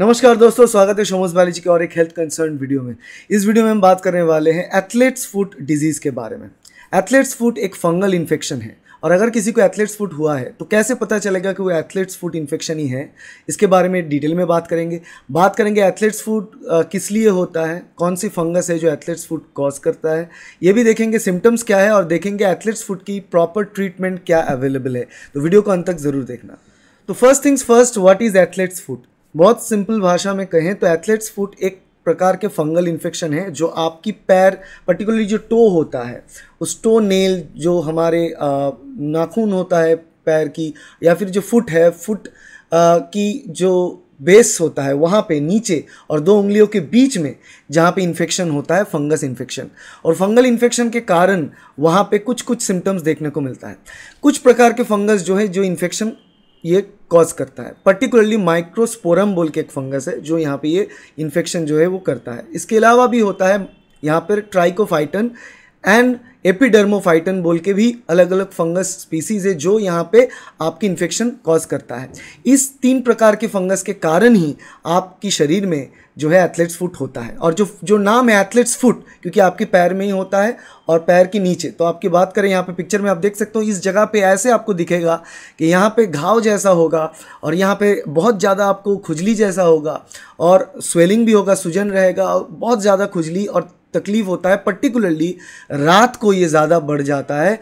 नमस्कार दोस्तों स्वागत है शोमोज जी के और एक हेल्थ कंसर्न वीडियो में इस वीडियो में हम बात करने वाले हैं एथलेट्स फुट डिजीज़ के बारे में एथलेट्स फुट एक फंगल इन्फेक्शन है और अगर किसी को एथलेट्स फुट हुआ है तो कैसे पता चलेगा कि वो एथलेट्स फुट इन्फेक्शन ही है इसके बारे में डिटेल में बात करेंगे बात करेंगे एथलेट्स फुट किस लिए होता है कौन सी फंगस है जो एथलेट्स फुट कॉज करता है ये भी देखेंगे सिम्टम्स क्या है और देखेंगे एथलेट्स फुट की प्रॉपर ट्रीटमेंट क्या अवेलेबल है तो वीडियो को अंत तक ज़रूर देखना तो first things first what is athlete's foot बहुत सिंपल भाषा में कहें तो एथलेट्स फुट एक प्रकार के फंगल इन्फेक्शन है जो आपकी पैर पर्टिकुलरली जो टो होता है उस टो नेल जो हमारे नाखून होता है पैर की या फिर जो फुट है फुट आ, की जो बेस होता है वहाँ पे नीचे और दो उंगलियों के बीच में जहाँ पे इन्फेक्शन होता है फंगस इन्फेक्शन और फंगल इन्फेक्शन के कारण वहाँ पे कुछ कुछ सिम्टम्स देखने को मिलता है कुछ प्रकार के फंगस जो है जो इन्फेक्शन ये कॉज करता है पर्टिकुलरली माइक्रोस्पोरम बोल के एक फंगस है जो यहाँ पे ये इन्फेक्शन जो है वो करता है इसके अलावा भी होता है यहाँ पर ट्राइकोफाइटन एंड एपिडर्मोफाइटन बोल के भी अलग अलग फंगस स्पीसीज है जो यहाँ पे आपकी इन्फेक्शन कॉज करता है इस तीन प्रकार के फंगस के कारण ही आपकी शरीर में जो है एथलेट्स फुट होता है और जो जो नाम है एथलेट्स फुट क्योंकि आपके पैर में ही होता है और पैर के नीचे तो आपकी बात करें यहाँ पे पिक्चर में आप देख सकते हो इस जगह पे ऐसे आपको दिखेगा कि यहाँ पे घाव जैसा होगा और यहाँ पे बहुत ज़्यादा आपको खुजली जैसा होगा और स्वेलिंग भी होगा सूजन रहेगा बहुत ज़्यादा खुजली और तकलीफ होता है पर्टिकुलरली रात को ये ज़्यादा बढ़ जाता है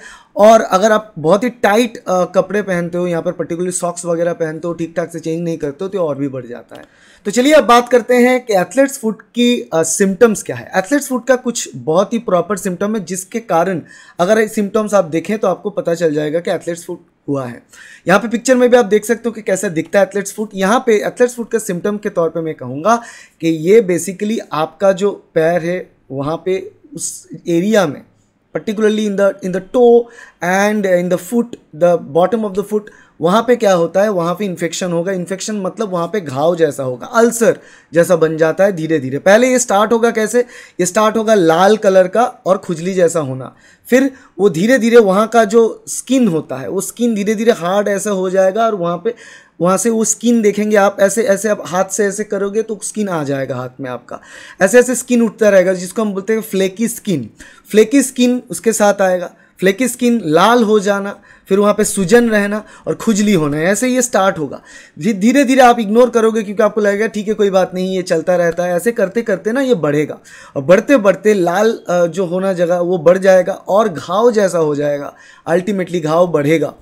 और अगर आप बहुत ही टाइट कपड़े पहनते हो यहाँ पर पर्टिकुलर सॉक्स वगैरह पहनते हो ठीक ठाक से चेंज नहीं करते हो तो और भी बढ़ जाता है तो चलिए अब बात करते हैं कि एथलेट्स फुट की सिम्टम्स क्या है एथलेट्स फुट का कुछ बहुत ही प्रॉपर सिम्टम है जिसके कारण अगर सिम्टम्स आप देखें तो आपको पता चल जाएगा कि एथलेट्स फुट हुआ है यहाँ पे पिक्चर में भी आप देख सकते हो कि कैसा दिखता है एथलेट्स फुट यहाँ पे एथलेट्स फुट का सिम्टम के तौर पे मैं कहूँगा कि ये बेसिकली आपका जो पैर है वहाँ पे उस एरिया में particularly in the in the toe and in the foot the bottom of the foot वहाँ पे क्या होता है वहाँ पे इन्फेक्शन होगा इन्फेक्शन मतलब वहाँ पे घाव जैसा होगा अल्सर जैसा बन जाता है धीरे धीरे पहले ये स्टार्ट होगा कैसे ये स्टार्ट होगा लाल कलर का और खुजली जैसा होना फिर वो धीरे धीरे वहाँ का जो स्किन होता है वो स्किन धीरे धीरे हार्ड ऐसा हो जाएगा और वहाँ पे वहाँ से वो स्किन देखेंगे आप ऐसे ऐसे आप हाथ से ऐसे करोगे तो स्किन आ जाएगा हाथ में आपका ऐसे ऐसे स्किन उठता रहेगा जिसको हम बोलते हैं फ्लेकी स्किन फ्लेकी स्किन उसके साथ आएगा फ्लेकी स्किन लाल हो जाना फिर वहाँ पे सूजन रहना और खुजली होना ऐसे ये स्टार्ट होगा धीरे धीरे आप इग्नोर करोगे क्योंकि आपको लगेगा ठीक है कोई बात नहीं ये चलता रहता है ऐसे करते करते ना ये बढ़ेगा और बढ़ते बढ़ते लाल जो होना जगह वो बढ़ जाएगा और घाव जैसा हो जाएगा अल्टीमेटली घाव बढ़ेगा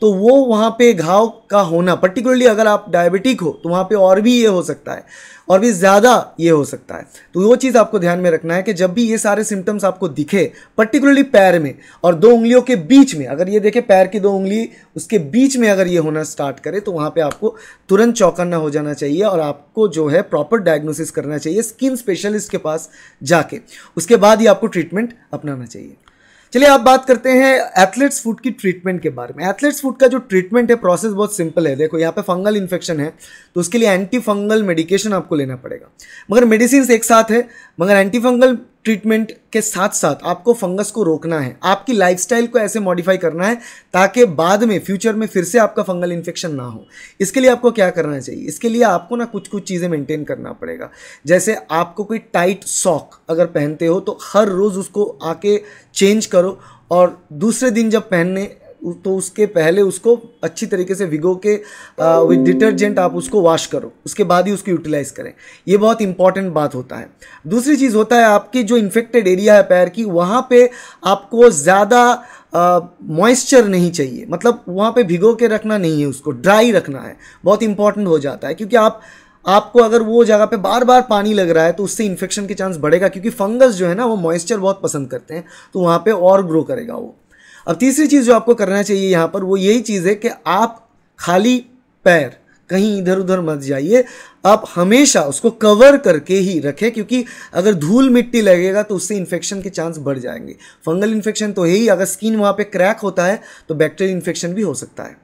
तो वो वहाँ पे घाव का होना पर्टिकुलरली अगर आप डायबिटिक हो तो वहाँ पे और भी ये हो सकता है और भी ज़्यादा ये हो सकता है तो वो चीज़ आपको ध्यान में रखना है कि जब भी ये सारे सिम्टम्स आपको दिखे पर्टिकुलरली पैर में और दो उंगलियों के बीच में अगर ये देखें पैर की दो उंगली उसके बीच में अगर ये होना स्टार्ट करे तो वहाँ पर आपको तुरंत चौकन्ना हो जाना चाहिए और आपको जो है प्रॉपर डायग्नोसिस करना चाहिए स्किन स्पेशलिस्ट के पास जाके उसके बाद ही आपको ट्रीटमेंट अपनाना चाहिए चलिए आप बात करते हैं एथलेट्स फूड की ट्रीटमेंट के बारे में एथलेट्स फूड का जो ट्रीटमेंट है प्रोसेस बहुत सिंपल है देखो यहाँ पे फंगल इन्फेक्शन है तो उसके लिए एंटी फंगल मेडिकेशन आपको लेना पड़ेगा मगर मेडिसिन एक साथ है मगर एंटी फंगल ट्रीटमेंट के साथ साथ आपको फंगस को रोकना है आपकी लाइफस्टाइल को ऐसे मॉडिफाई करना है ताकि बाद में फ्यूचर में फिर से आपका फंगल इन्फेक्शन ना हो इसके लिए आपको क्या करना चाहिए इसके लिए आपको ना कुछ कुछ चीज़ें मेंटेन करना पड़ेगा जैसे आपको कोई टाइट सॉक अगर पहनते हो तो हर रोज़ उसको आके चेंज करो और दूसरे दिन जब पहनने तो उसके पहले उसको अच्छी तरीके से विगो के विद डिटर्जेंट आप उसको वॉश करो उसके बाद ही उसको यूटिलाइज़ करें ये बहुत इंपॉर्टेंट बात होता है दूसरी चीज़ होता है आपकी जो इन्फेक्टेड एरिया है पैर की वहाँ पे आपको ज़्यादा मॉइस्चर नहीं चाहिए मतलब वहाँ पे भिगो के रखना नहीं है उसको ड्राई रखना है बहुत इंपॉर्टेंट हो जाता है क्योंकि आप आपको अगर वो जगह पे बार बार पानी लग रहा है तो उससे इन्फेक्शन के चांस बढ़ेगा क्योंकि फंगस जो है ना वो मॉइस्चर बहुत पसंद करते हैं तो वहाँ पे और ग्रो करेगा वो अब तीसरी चीज़ जो आपको करना चाहिए यहाँ पर वो यही चीज़ है कि आप खाली पैर कहीं इधर उधर मत जाइए आप हमेशा उसको कवर करके ही रखें क्योंकि अगर धूल मिट्टी लगेगा तो उससे इन्फेक्शन के चांस बढ़ जाएंगे फंगल इन्फेक्शन तो है ही अगर स्किन वहाँ पे क्रैक होता है तो बैक्टीरियल इन्फेक्शन भी हो सकता है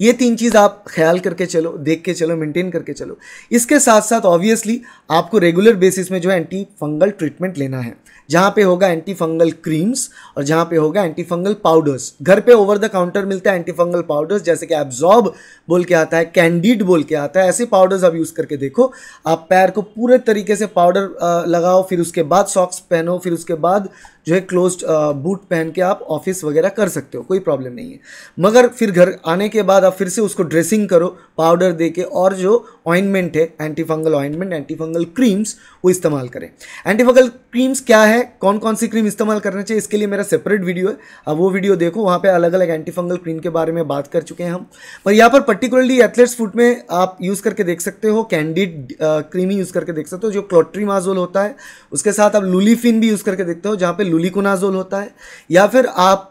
ये तीन चीज़ आप ख्याल करके चलो देख के चलो मेंटेन करके चलो इसके साथ साथ ऑब्वियसली आपको रेगुलर बेसिस में जो है एंटी फंगल ट्रीटमेंट लेना है जहाँ पे होगा एंटी फंगल क्रीम्स और जहाँ पे होगा एंटी फंगल पाउडर्स घर पे ओवर द काउंटर मिलता है एंटी फंगल पाउडर्स जैसे कि एब्जॉर्ब बोल के आता है कैंडिड बोल के आता है ऐसे पाउडर्स आप यूज़ करके देखो आप पैर को पूरे तरीके से पाउडर लगाओ फिर उसके बाद सॉक्स पहनो फिर उसके बाद जो है क्लोज बूट पहन के आप ऑफिस वगैरह कर सकते हो कोई प्रॉब्लम नहीं है मगर फिर घर आने के बाद आप फिर से उसको ड्रेसिंग करो पाउडर दे के और जो ऑइनमेंट है एंटीफंगल ऑइनमेंट एंटीफंगल क्रीम्स वो इस्तेमाल करें एंटीफंगल क्रीम्स क्या है कौन कौन सी क्रीम इस्तेमाल करना चाहिए इसके लिए मेरा सेपरेट वीडियो है अब वो वीडियो देखो वहाँ पे अलग अलग एंटीफंगल क्रीम के बारे में बात कर चुके हैं हम पर यहाँ पर पर्टिकुलरली एथलेट्स फूड में आप यूज़ करके देख सकते हो कैंडिड क्रीम ही यूज़ करके देख सकते हो जो क्लोट्रीमाजोल होता है उसके साथ आप लुलीफिन भी यूज़ करके देखते हो जहाँ पर लुलिकोनाजोल होता है या फिर आप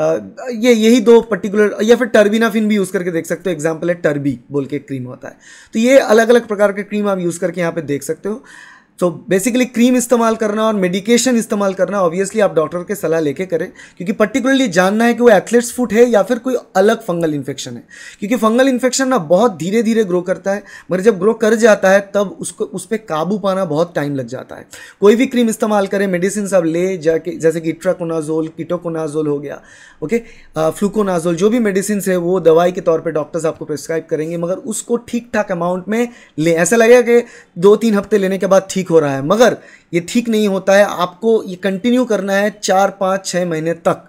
ये यही दो पर्टिकुलर या फिर टर्बिनाफिन भी यूज़ करके देख सकते हो एग्जाम्पल है टर्बी बोल के क्रीम होता है तो ये अलग अलग प्रकार के क्रीम आप यूज़ करके यहाँ पे देख सकते हो सो बेसिकली क्रीम इस्तेमाल करना और मेडिकेशन इस्तेमाल करना ऑब्वियसली आप डॉक्टर के सलाह लेके करें क्योंकि पर्टिकुलरली जानना है कि वो एथलेट्स फुट है या फिर कोई अलग फंगल इन्फेक्शन है क्योंकि फंगल इन्फेक्शन ना बहुत धीरे धीरे ग्रो करता है मगर जब ग्रो कर जाता है तब उसको उस पर काबू पाना बहुत टाइम लग जाता है कोई भी क्रीम इस्तेमाल करें मेडिसिन आप ले जाके जैसे कि इट्राकोनाजोल कीटोकोनाजोल हो गया ओके फ्लूकोनाजोल जो भी मेडिसिन है वो दवाई के तौर पर डॉक्टर्स आपको प्रिस्क्राइब करेंगे मगर उसको ठीक ठाक अमाउंट में लें ऐसा लगेगा कि दो तीन हफ्ते लेने के बाद ठीक ठीक हो रहा है मगर ये ठीक नहीं होता है आपको ये कंटिन्यू करना है चार पाँच छः महीने तक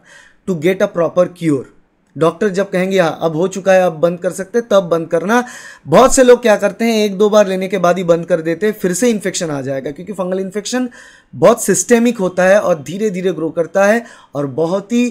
to get a proper cure doctor जब कहेंगे हाँ अब हो चुका है अब बंद कर सकते तब बंद करना बहुत से लोग क्या करते हैं एक दो बार लेने के बाद ही बंद कर देते फिर से इन्फेक्शन आ जाएगा क्योंकि फंगल इन्फेक्शन बहुत सिस्टेमिक होता है और धीरे धीरे ग्रो करता है और बहुत ही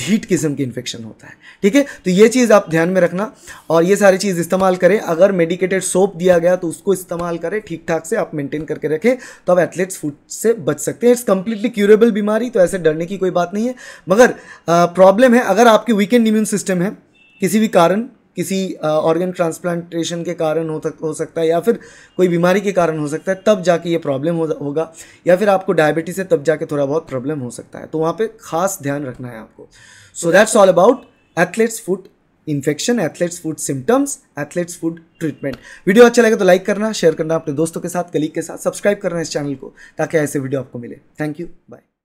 ढीठ किस्म की इन्फेक्शन होता है ठीक है तो ये चीज़ आप ध्यान में रखना और ये सारी चीज़ इस्तेमाल करें अगर मेडिकेटेड सोप दिया गया तो उसको इस्तेमाल करें ठीक ठाक से आप मेंटेन करके रखें तो आप एथलेट्स फूड से बच सकते हैं इट्स कम्प्लीटली क्यूरेबल बीमारी तो ऐसे डरने की कोई बात नहीं है मगर प्रॉब्लम है अगर आपकी वीकेंड इम्यून सिस्टम है किसी भी कारण किसी ऑर्गन ट्रांसप्लांटेशन के कारण हो हो सकता है या फिर कोई बीमारी के कारण हो सकता है तब जाके ये प्रॉब्लम हो, होगा या फिर आपको डायबिटीज़ है तब जाके थोड़ा बहुत प्रॉब्लम हो सकता है तो वहाँ पे खास ध्यान रखना है आपको so that's all about athlete's foot infection athlete's foot symptoms athlete's foot treatment video अच्छा लगे तो लाइक करना शेयर करना अपने दोस्तों के साथ कलीग के साथ सब्सक्राइब करना इस चैनल को ताकि ऐसे वीडियो आपको मिले थैंक यू बाय